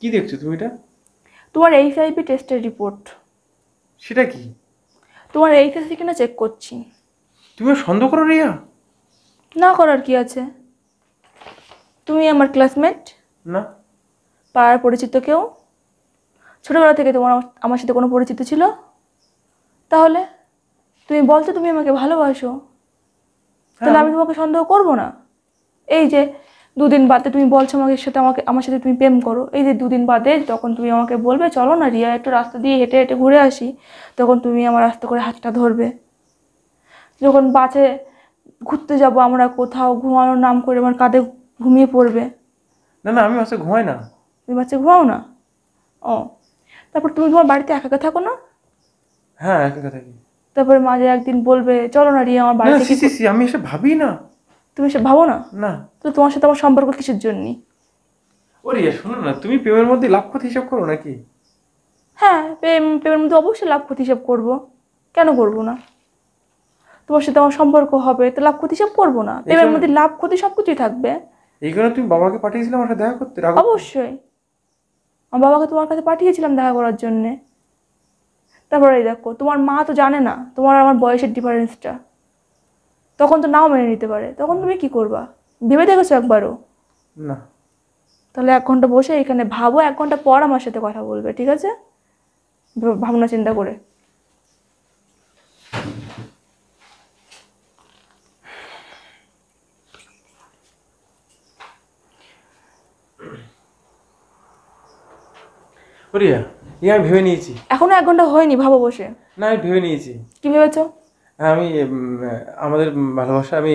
কি দেখছো তুমি এটা তোমার এইচআইভি টেস্টের রিপোর্ট সেটা কি তোমার এইচএসসি কিনা চেক করছি তুমি সন্দেহ করো রিয়া না করার কি আছে তুমি আমার ক্লাসমেট না পাড়ার পরিচিত কেউ ছোটবেলা থেকে তোমার আমার সাথে কোনো পরিচিত ছিল তাহলে তুমি বলছো তুমি আমাকে ভালোবাসো তাহলে হ্যাঁ। আমি তোমাকে সন্দেহ করব না এই যে দুদিন বাদে তুমি বলছো আমাকে সাথে আমাকে আমার সাথে তুমি প্রেম করো এই যে দুদিন বাদে তখন তুমি আমাকে বলবে চলো না রিয়া একটু রাস্তা দিয়ে হেঁটে হেঁটে ঘুরে আসি তখন তুমি আমার রাস্তা করে হাতটা ধরবে যখন বাসে ঘুরতে যাব আমরা কোথাও ঘুমানোর নাম করে আমার কাঁধে ঘুমিয়ে পড়বে না না আমি বাসে ঘুমাই না তুমি বাসে ঘুমাও না ও তারপর তুমি তোমার বাড়িতে একা একা থাকো না হ্যাঁ একা একা থাকি তারপরে মাঝে একদিন বলবে চলো না রিয়া আমার বাড়িতে আমি এসে ভাবি না তুমি সে ভাবো না না তো তোমার সাথে আমার সম্পর্ক কিছুর জন্যই ওরে শোনো না তুমি প্রেমের মধ্যে লাভ ক্ষতি হিসাব করো নাকি হ্যাঁ প্রেম প্রেমের মধ্যে অবশ্যই লাভ ক্ষতি হিসাব করবো কেন করবো না তোমার সাথে আমার সম্পর্ক হবে তো লাভ ক্ষতি হিসাব করবো না প্রেমের মধ্যে লাভ ক্ষতি সব কিছুই থাকবে এই কারণে তুমি বাবাকে পাঠিয়েছিলাম আমার দেখা করতে রাগ অবশ্যই আমার বাবাকে তোমার কাছে পাঠিয়েছিলাম দেখা করার জন্যে তারপরে দেখো তোমার মা তো জানে না তোমার আমার বয়সের ডিফারেন্সটা তখন তো নাও মেনে নিতে পারে তখন তুমি কি করবা ভেবে দেখেছো একবারও না তাহলে এক ঘন্টা বসে এখানে ভাবো এক ঘন্টা পর আমার সাথে কথা বলবে ঠিক আছে ভাবনা চিন্তা করে আমি ভেবে নিয়েছি এখনো এক ঘন্টা হয়নি ভাবো বসে না আমি ভেবে নিয়েছি কি ভেবেছো হ্যাঁ, আমি আমাদের ভালোবাসা আমি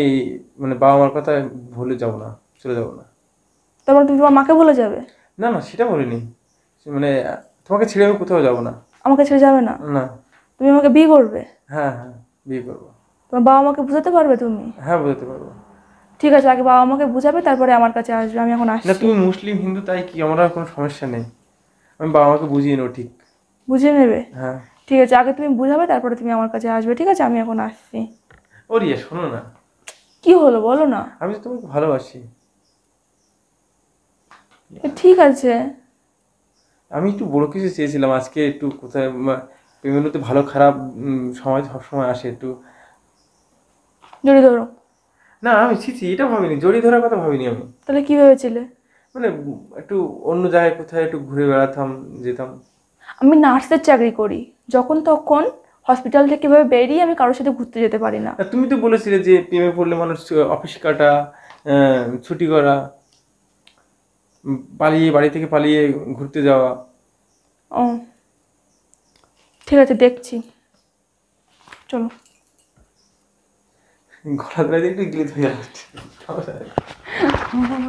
মানে বাবা মার কথা ভুলে যাব না চলে যাব না তারপর তুমি তোমার মাকে বলে যাবে না না সেটা বলিনি মানে তোমাকে ছেড়ে আমি কোথাও যাব না আমাকে ছেড়ে যাবে না না তুমি আমাকে বিয়ে করবে হ্যাঁ হ্যাঁ বিয়ে করবো তোমার বাবা মাকে বোঝাতে পারবে তুমি হ্যাঁ বোঝাতে পারবো ঠিক আছে আগে বাবা মাকে বোঝাবে তারপরে আমার কাছে আসবে আমি এখন আসছি না তুমি মুসলিম হিন্দু তাই কি আমার আর কোনো সমস্যা নেই আমি বাবা মাকে বুঝিয়ে নেব ঠিক বুঝিয়ে নেবে হ্যাঁ ঠিক আছে আগে তুমি বুঝাবে তারপরে তুমি আমার কাছে আসবে ঠিক আছে আমি এখন আসছি ও রিয়া শোনো না কি হলো বলো না আমি তো তোমাকে ভালোবাসি ঠিক আছে আমি একটু বড় কিছু চেয়েছিলাম আজকে একটু কোথায় বিভিন্ন তো ভালো খারাপ সময় সবসময় আসে একটু জড়িয়ে ধরো না আমি ছিছি এটা ভাবিনি জড়িয়ে ধরার কথা ভাবিনি আমি তাহলে কি ভেবেছিলে মানে একটু অন্য জায়গায় কোথায় একটু ঘুরে বেড়াতাম যেতাম আমি নার্সের চাকরি করি যখন তখন হসপিটাল থেকে এভাবে বেরিয়ে আমি কারোর সাথে ঘুরতে যেতে পারি না তুমি তো বলেছিলে যে প্রেমে পড়লে মানুষ অফিস কাটা ছুটি করা পালিয়ে বাড়ি থেকে পালিয়ে ঘুরতে যাওয়া ও ঠিক আছে দেখছি চলো গলা ধরে একটু গিলে ধরে